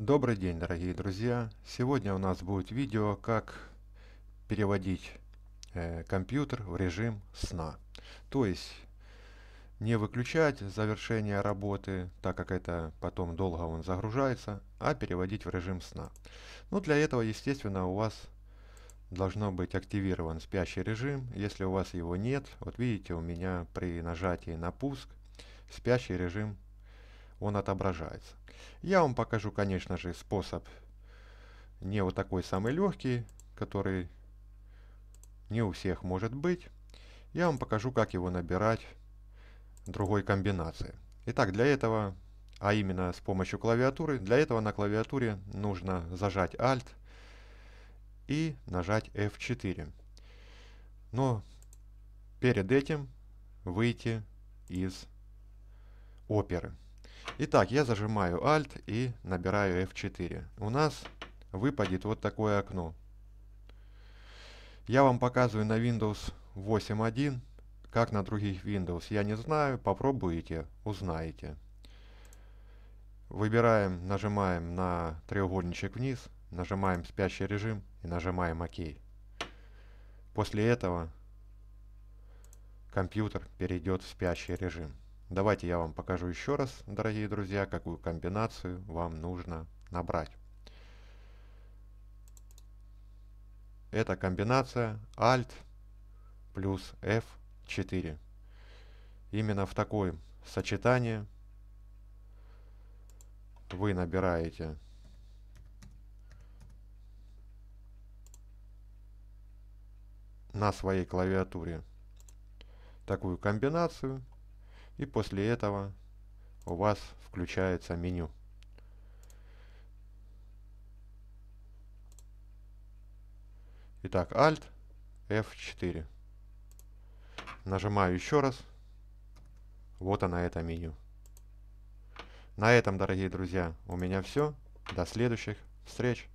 Добрый день, дорогие друзья! Сегодня у нас будет видео, как переводить э, компьютер в режим сна. То есть не выключать завершение работы, так как это потом долго он загружается, а переводить в режим сна. Ну, для этого, естественно, у вас должно быть активирован спящий режим. Если у вас его нет, вот видите, у меня при нажатии на пуск спящий режим, он отображается. Я вам покажу, конечно же, способ не вот такой самый легкий, который не у всех может быть. Я вам покажу, как его набирать другой комбинации. Итак, для этого, а именно с помощью клавиатуры, для этого на клавиатуре нужно зажать Alt и нажать F4. Но перед этим выйти из оперы. Итак, я зажимаю Alt и набираю F4. У нас выпадет вот такое окно. Я вам показываю на Windows 8.1, как на других Windows. Я не знаю, попробуйте, узнаете. Выбираем, нажимаем на треугольничек вниз, нажимаем спящий режим и нажимаем ОК. После этого компьютер перейдет в спящий режим. Давайте я вам покажу еще раз, дорогие друзья, какую комбинацию вам нужно набрать. Это комбинация Alt плюс F4. Именно в такое сочетании вы набираете на своей клавиатуре такую комбинацию – и после этого у вас включается меню. Итак, Alt F4. Нажимаю еще раз. Вот она это меню. На этом, дорогие друзья, у меня все. До следующих встреч.